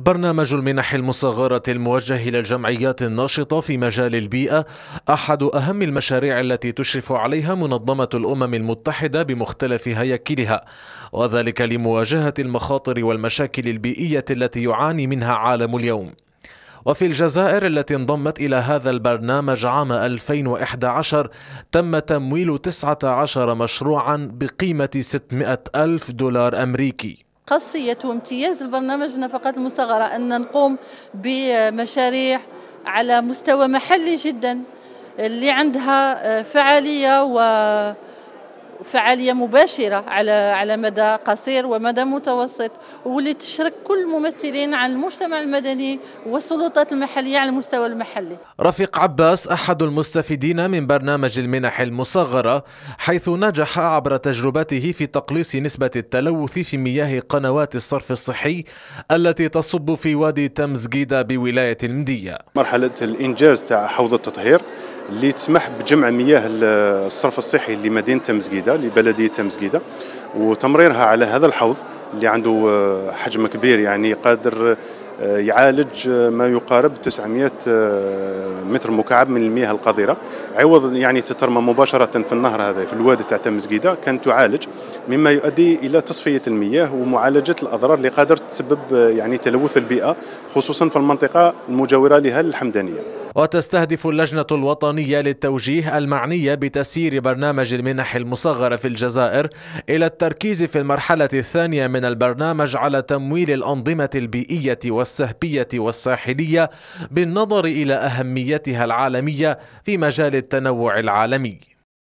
برنامج المنح المصغرة الموجه إلى الجمعيات الناشطة في مجال البيئة أحد أهم المشاريع التي تشرف عليها منظمة الأمم المتحدة بمختلف هياكلها وذلك لمواجهة المخاطر والمشاكل البيئية التي يعاني منها عالم اليوم وفي الجزائر التي انضمت إلى هذا البرنامج عام 2011 تم تمويل 19 مشروعا بقيمة 600 ألف دولار أمريكي خاصية وامتياز البرنامج نفقات المصغرة أن نقوم بمشاريع على مستوى محلي جدا اللي عندها آه، فعالية و فعاليه مباشره على على مدى قصير ومدى متوسط واللي تشرك كل الممثلين عن المجتمع المدني والسلطات المحليه على المستوى المحلي. رفيق عباس احد المستفيدين من برنامج المنح المصغره حيث نجح عبر تجربته في تقليص نسبه التلوث في مياه قنوات الصرف الصحي التي تصب في وادي تمزقيده بولايه المديه. مرحله الانجاز تاع حوض التطهير اللي تسمح بجمع مياه الصرف الصحي لمدينه تمزقيده لبلديه تمزقيده وتمريرها على هذا الحوض اللي عنده آه، حجم كبير يعني قادر آه، يعالج آه، ما يقارب 900 متر مكعب من المياه القذرة عوض يعني تترمى مباشرة في النهر هذا في الوادي تاع تمزقيدة كانت تعالج مما يؤدي إلى تصفية المياه ومعالجة الأضرار اللي قادر تسبب يعني تلوث البيئة خصوصا في المنطقة المجاورة لها الحمدانية وتستهدف اللجنة الوطنية للتوجيه المعنية بتسيير برنامج المنح المصغرة في الجزائر إلى التركيز في المرحلة الثانية من البرنامج على تمويل الأنظمة البيئية والسهبية والساحلية بالنظر إلى أهميتها العالمية في مجال التنوع العالمي